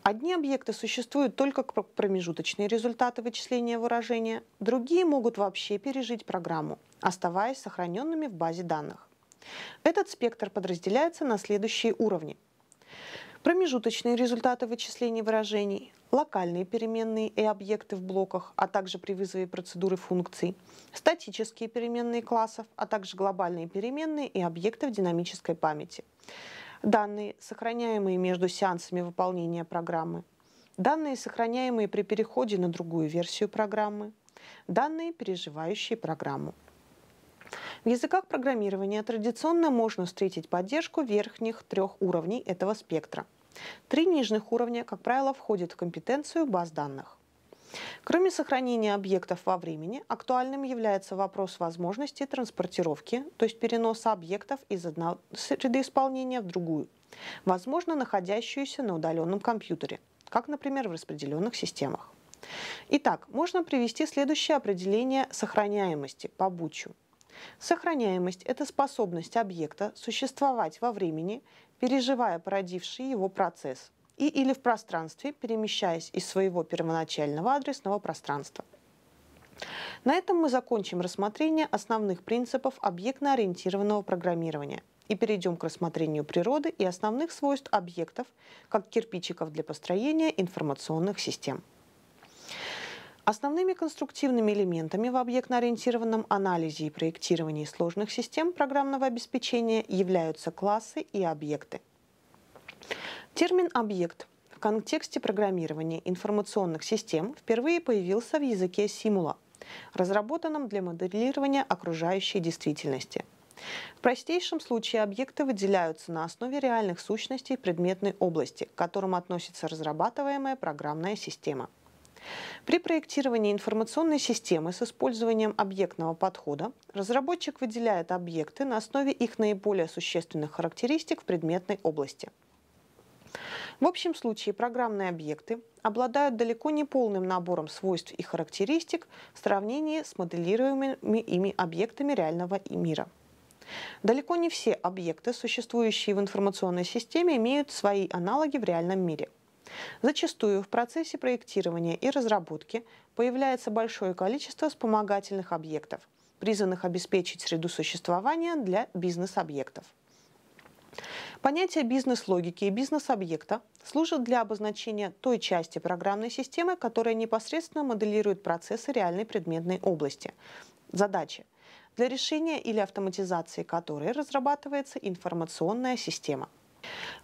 Одни объекты существуют только как промежуточные результаты вычисления выражения, другие могут вообще пережить программу, оставаясь сохраненными в базе данных. Этот спектр подразделяется на следующие уровни. Промежуточные результаты вычисления выражений, локальные переменные и объекты в блоках, а также при вызове процедуры функций, статические переменные классов, а также глобальные переменные и объекты в динамической памяти данные, сохраняемые между сеансами выполнения программы, данные, сохраняемые при переходе на другую версию программы, данные, переживающие программу. В языках программирования традиционно можно встретить поддержку верхних трех уровней этого спектра. Три нижних уровня, как правило, входят в компетенцию баз данных. Кроме сохранения объектов во времени, актуальным является вопрос возможности транспортировки, то есть переноса объектов из одной среды исполнения в другую, возможно, находящуюся на удаленном компьютере, как, например, в распределенных системах. Итак, можно привести следующее определение сохраняемости по Бучу. Сохраняемость – это способность объекта существовать во времени, переживая породивший его процесс – и или в пространстве, перемещаясь из своего первоначального адресного пространства. На этом мы закончим рассмотрение основных принципов объектно-ориентированного программирования и перейдем к рассмотрению природы и основных свойств объектов, как кирпичиков для построения информационных систем. Основными конструктивными элементами в объектно-ориентированном анализе и проектировании сложных систем программного обеспечения являются классы и объекты. Термин «объект» в контексте программирования информационных систем впервые появился в языке Симула, разработанном для моделирования окружающей действительности. В простейшем случае объекты выделяются на основе реальных сущностей предметной области, к которым относится разрабатываемая программная система. При проектировании информационной системы с использованием объектного подхода разработчик выделяет объекты на основе их наиболее существенных характеристик в предметной области – в общем случае программные объекты обладают далеко не полным набором свойств и характеристик в сравнении с моделируемыми ими объектами реального мира. Далеко не все объекты, существующие в информационной системе, имеют свои аналоги в реальном мире. Зачастую в процессе проектирования и разработки появляется большое количество вспомогательных объектов, призванных обеспечить среду существования для бизнес-объектов. Понятие бизнес-логики и бизнес-объекта служат для обозначения той части программной системы, которая непосредственно моделирует процессы реальной предметной области. Задачи для решения или автоматизации которой разрабатывается информационная система.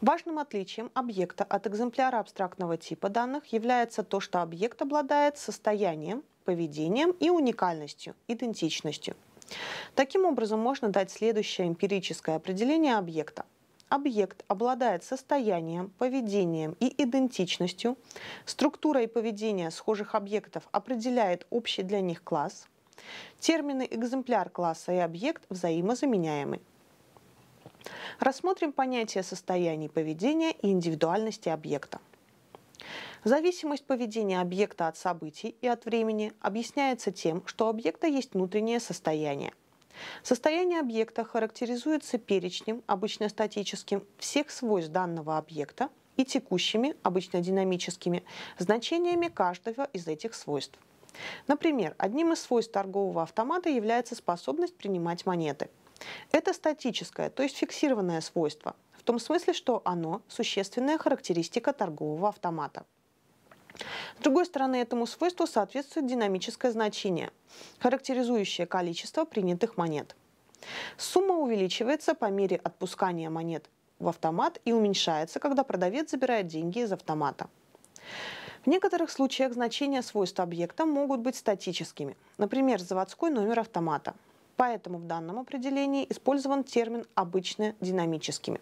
Важным отличием объекта от экземпляра абстрактного типа данных является то, что объект обладает состоянием, поведением и уникальностью, идентичностью. Таким образом, можно дать следующее эмпирическое определение объекта объект обладает состоянием, поведением и идентичностью, структура и поведение схожих объектов определяет общий для них класс, термины экземпляр класса и объект взаимозаменяемы. Рассмотрим понятие состояний поведения и индивидуальности объекта. Зависимость поведения объекта от событий и от времени объясняется тем, что у объекта есть внутреннее состояние – Состояние объекта характеризуется перечнем, обычно статическим, всех свойств данного объекта и текущими, обычно динамическими, значениями каждого из этих свойств. Например, одним из свойств торгового автомата является способность принимать монеты. Это статическое, то есть фиксированное свойство, в том смысле, что оно – существенная характеристика торгового автомата. С другой стороны, этому свойству соответствует динамическое значение, характеризующее количество принятых монет. Сумма увеличивается по мере отпускания монет в автомат и уменьшается, когда продавец забирает деньги из автомата. В некоторых случаях значения свойств объекта могут быть статическими, например, заводской номер автомата. Поэтому в данном определении использован термин «обычно динамическими».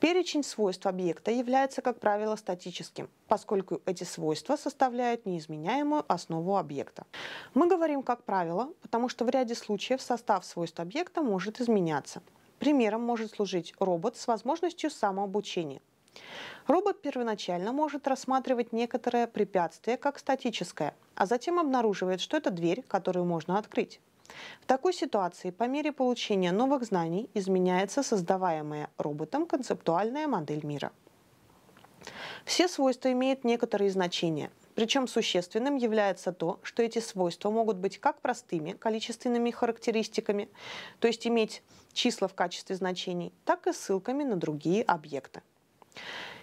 Перечень свойств объекта является, как правило, статическим, поскольку эти свойства составляют неизменяемую основу объекта. Мы говорим «как правило», потому что в ряде случаев состав свойств объекта может изменяться. Примером может служить робот с возможностью самообучения. Робот первоначально может рассматривать некоторое препятствие как статическое, а затем обнаруживает, что это дверь, которую можно открыть. В такой ситуации по мере получения новых знаний изменяется создаваемая роботом концептуальная модель мира. Все свойства имеют некоторые значения. Причем существенным является то, что эти свойства могут быть как простыми количественными характеристиками, то есть иметь числа в качестве значений, так и ссылками на другие объекты.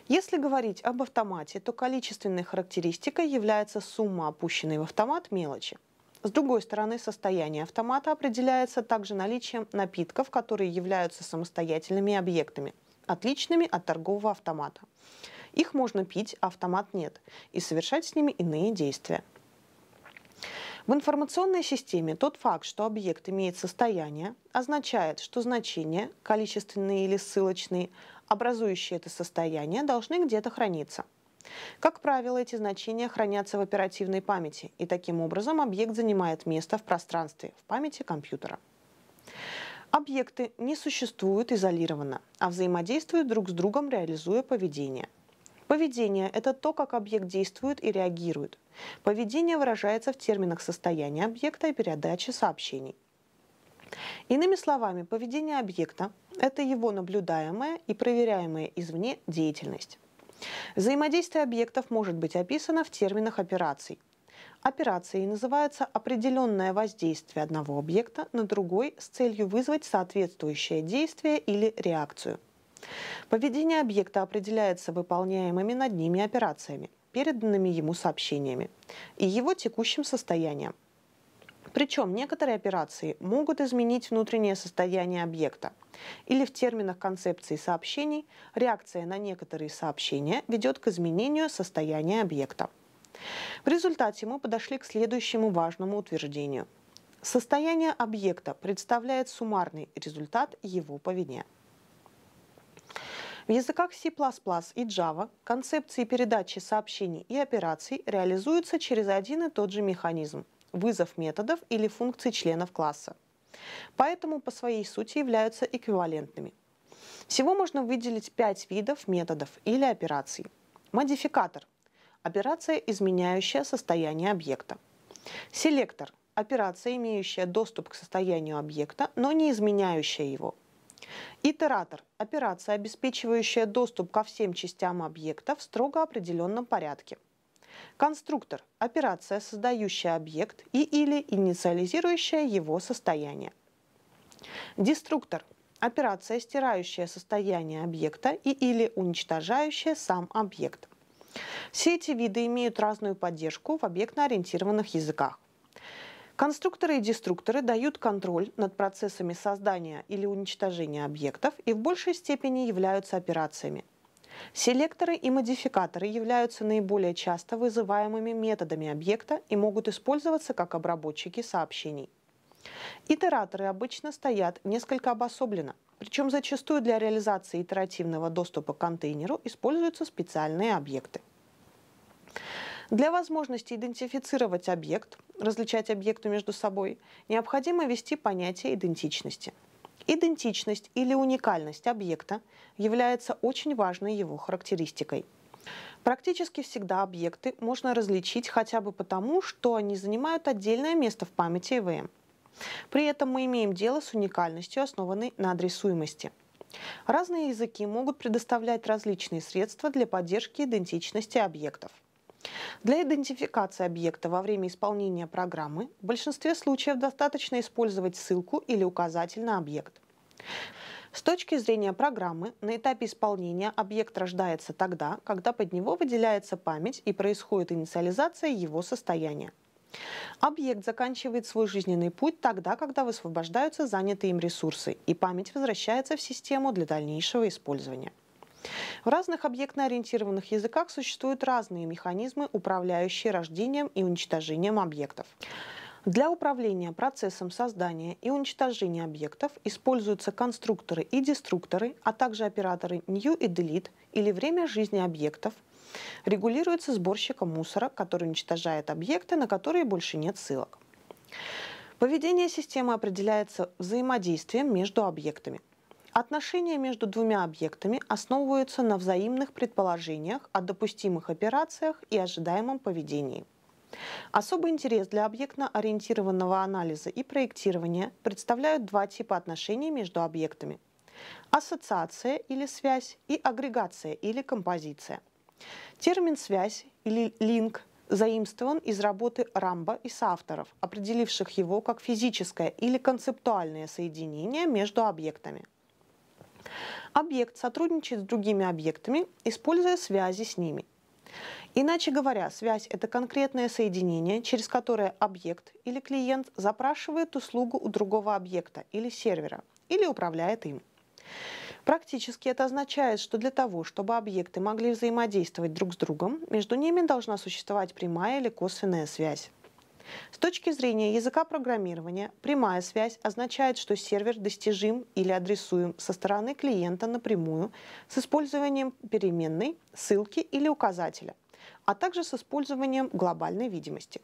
Если говорить об автомате, то количественной характеристикой является сумма опущенной в автомат мелочи. С другой стороны, состояние автомата определяется также наличием напитков, которые являются самостоятельными объектами, отличными от торгового автомата. Их можно пить, а автомат нет, и совершать с ними иные действия. В информационной системе тот факт, что объект имеет состояние, означает, что значения, количественные или ссылочные, образующие это состояние, должны где-то храниться – как правило, эти значения хранятся в оперативной памяти, и таким образом объект занимает место в пространстве, в памяти компьютера. Объекты не существуют изолированно, а взаимодействуют друг с другом, реализуя поведение. Поведение – это то, как объект действует и реагирует. Поведение выражается в терминах состояния объекта и передачи сообщений. Иными словами, поведение объекта – это его наблюдаемая и проверяемая извне деятельность. Взаимодействие объектов может быть описано в терминах операций. Операцией называется определенное воздействие одного объекта на другой с целью вызвать соответствующее действие или реакцию. Поведение объекта определяется выполняемыми над ними операциями, переданными ему сообщениями и его текущим состоянием. Причем некоторые операции могут изменить внутреннее состояние объекта. Или в терминах концепции сообщений, реакция на некоторые сообщения ведет к изменению состояния объекта. В результате мы подошли к следующему важному утверждению. Состояние объекта представляет суммарный результат его поведения. В языках C++ и Java концепции передачи сообщений и операций реализуются через один и тот же механизм – вызов методов или функций членов класса. Поэтому по своей сути являются эквивалентными. Всего можно выделить пять видов методов или операций. Модификатор – операция, изменяющая состояние объекта. Селектор – операция, имеющая доступ к состоянию объекта, но не изменяющая его. Итератор – операция, обеспечивающая доступ ко всем частям объекта в строго определенном порядке. Конструктор – операция, создающая объект и или инициализирующая его состояние. Деструктор – операция, стирающая состояние объекта и или уничтожающая сам объект. Все эти виды имеют разную поддержку в объектно-ориентированных языках. Конструкторы и деструкторы дают контроль над процессами создания или уничтожения объектов и в большей степени являются операциями. Селекторы и модификаторы являются наиболее часто вызываемыми методами объекта и могут использоваться как обработчики сообщений. Итераторы обычно стоят несколько обособленно, причем зачастую для реализации итеративного доступа к контейнеру используются специальные объекты. Для возможности идентифицировать объект, различать объекты между собой, необходимо ввести понятие идентичности – Идентичность или уникальность объекта является очень важной его характеристикой. Практически всегда объекты можно различить хотя бы потому, что они занимают отдельное место в памяти ЭВМ. При этом мы имеем дело с уникальностью, основанной на адресуемости. Разные языки могут предоставлять различные средства для поддержки идентичности объектов. Для идентификации объекта во время исполнения программы в большинстве случаев достаточно использовать ссылку или указатель на объект. С точки зрения программы, на этапе исполнения объект рождается тогда, когда под него выделяется память и происходит инициализация его состояния. Объект заканчивает свой жизненный путь тогда, когда высвобождаются занятые им ресурсы, и память возвращается в систему для дальнейшего использования. В разных объектно-ориентированных языках существуют разные механизмы, управляющие рождением и уничтожением объектов. Для управления процессом создания и уничтожения объектов используются конструкторы и деструкторы, а также операторы new и delete или время жизни объектов. Регулируется сборщиком мусора, который уничтожает объекты, на которые больше нет ссылок. Поведение системы определяется взаимодействием между объектами – Отношения между двумя объектами основываются на взаимных предположениях о допустимых операциях и ожидаемом поведении. Особый интерес для объектно-ориентированного анализа и проектирования представляют два типа отношений между объектами – ассоциация или связь и агрегация или композиция. Термин «связь» или «линк» заимствован из работы Рамба и соавторов, определивших его как физическое или концептуальное соединение между объектами – Объект сотрудничает с другими объектами, используя связи с ними. Иначе говоря, связь – это конкретное соединение, через которое объект или клиент запрашивает услугу у другого объекта или сервера, или управляет им. Практически это означает, что для того, чтобы объекты могли взаимодействовать друг с другом, между ними должна существовать прямая или косвенная связь. С точки зрения языка программирования, прямая связь означает, что сервер достижим или адресуем со стороны клиента напрямую с использованием переменной, ссылки или указателя, а также с использованием глобальной видимости.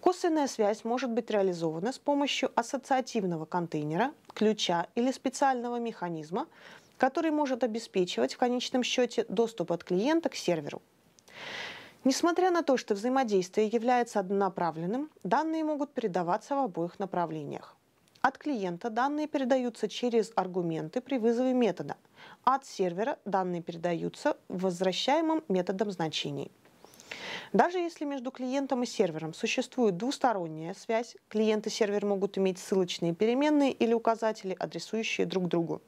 Косвенная связь может быть реализована с помощью ассоциативного контейнера, ключа или специального механизма, который может обеспечивать в конечном счете доступ от клиента к серверу. Несмотря на то, что взаимодействие является однонаправленным, данные могут передаваться в обоих направлениях. От клиента данные передаются через аргументы при вызове метода, а от сервера данные передаются возвращаемым методом значений. Даже если между клиентом и сервером существует двусторонняя связь, клиент и сервер могут иметь ссылочные переменные или указатели, адресующие друг другу.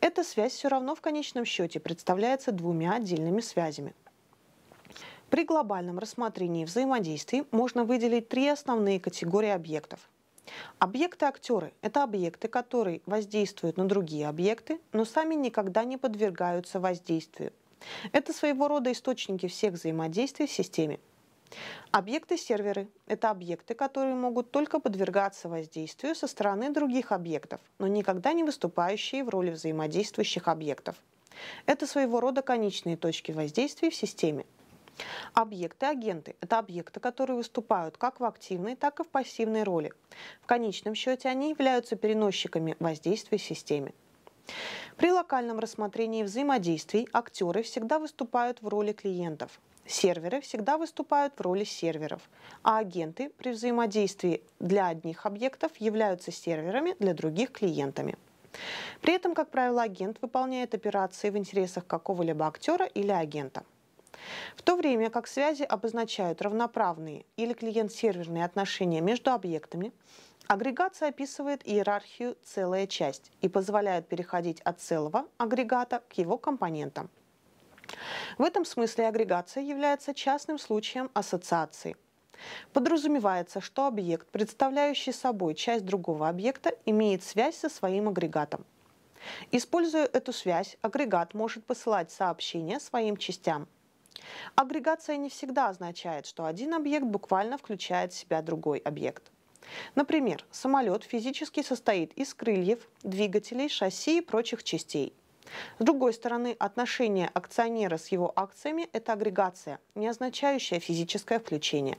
Эта связь все равно в конечном счете представляется двумя отдельными связями – при глобальном рассмотрении взаимодействий можно выделить три основные категории объектов. Объекты-актеры – это объекты, которые воздействуют на другие объекты, но сами никогда не подвергаются воздействию. Это своего рода источники всех взаимодействий в системе. Объекты-серверы – это объекты, которые могут только подвергаться воздействию со стороны других объектов, но никогда не выступающие в роли взаимодействующих объектов. Это своего рода конечные точки воздействия в системе – Объекты-агенты – это объекты, которые выступают как в активной, так и в пассивной роли. В конечном счете они являются переносчиками воздействия системе. При локальном рассмотрении взаимодействий актеры всегда выступают в роли клиентов. Серверы всегда выступают в роли серверов, а агенты при взаимодействии для одних объектов являются серверами для других клиентами. При этом, как правило, агент выполняет операции в интересах какого-либо актера или агента. В то время как связи обозначают равноправные или клиент-серверные отношения между объектами, агрегация описывает иерархию целая часть и позволяет переходить от целого агрегата к его компонентам. В этом смысле агрегация является частным случаем ассоциации. Подразумевается, что объект, представляющий собой часть другого объекта, имеет связь со своим агрегатом. Используя эту связь, агрегат может посылать сообщения своим частям – Агрегация не всегда означает, что один объект буквально включает в себя другой объект. Например, самолет физически состоит из крыльев, двигателей, шасси и прочих частей. С другой стороны, отношение акционера с его акциями – это агрегация, не означающая физическое включение.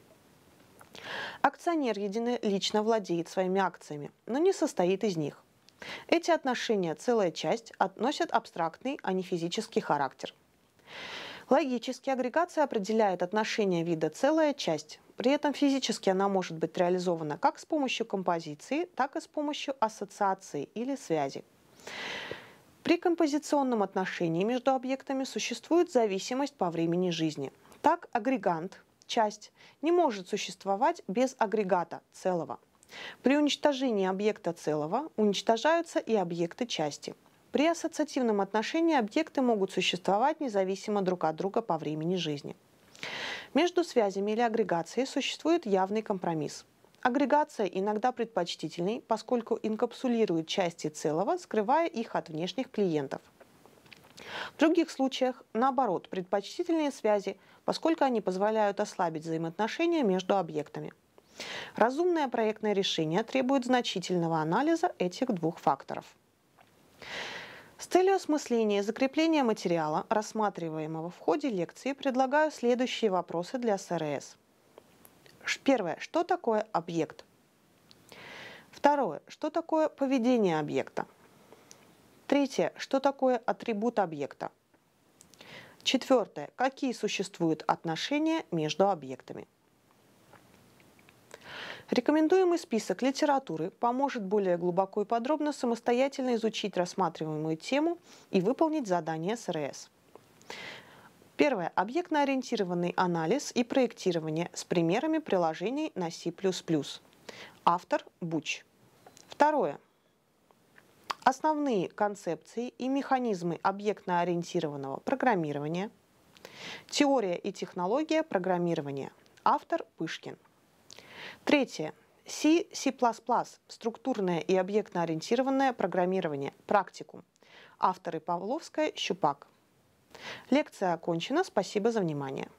Акционер единолично владеет своими акциями, но не состоит из них. Эти отношения целая часть относят абстрактный, а не физический характер. Логически агрегация определяет отношение вида целая-часть. При этом физически она может быть реализована как с помощью композиции, так и с помощью ассоциации или связи. При композиционном отношении между объектами существует зависимость по времени жизни. Так, агрегант, часть, не может существовать без агрегата целого. При уничтожении объекта целого уничтожаются и объекты части – при ассоциативном отношении объекты могут существовать независимо друг от друга по времени жизни. Между связями или агрегацией существует явный компромисс. Агрегация иногда предпочтительней, поскольку инкапсулирует части целого, скрывая их от внешних клиентов. В других случаях, наоборот, предпочтительные связи, поскольку они позволяют ослабить взаимоотношения между объектами. Разумное проектное решение требует значительного анализа этих двух факторов. С целью осмысления и закрепления материала, рассматриваемого в ходе лекции, предлагаю следующие вопросы для СРС. Первое. Что такое объект? Второе. Что такое поведение объекта? Третье. Что такое атрибут объекта? Четвертое. Какие существуют отношения между объектами? Рекомендуемый список литературы поможет более глубоко и подробно самостоятельно изучить рассматриваемую тему и выполнить задание СРС. Первое. Объектно-ориентированный анализ и проектирование с примерами приложений на C++. Автор – Буч. Второе. Основные концепции и механизмы объектно-ориентированного программирования. Теория и технология программирования. Автор – Пышкин. Третье. C, C++, структурное и объектно-ориентированное программирование, практикум. Авторы Павловская, Щупак. Лекция окончена. Спасибо за внимание.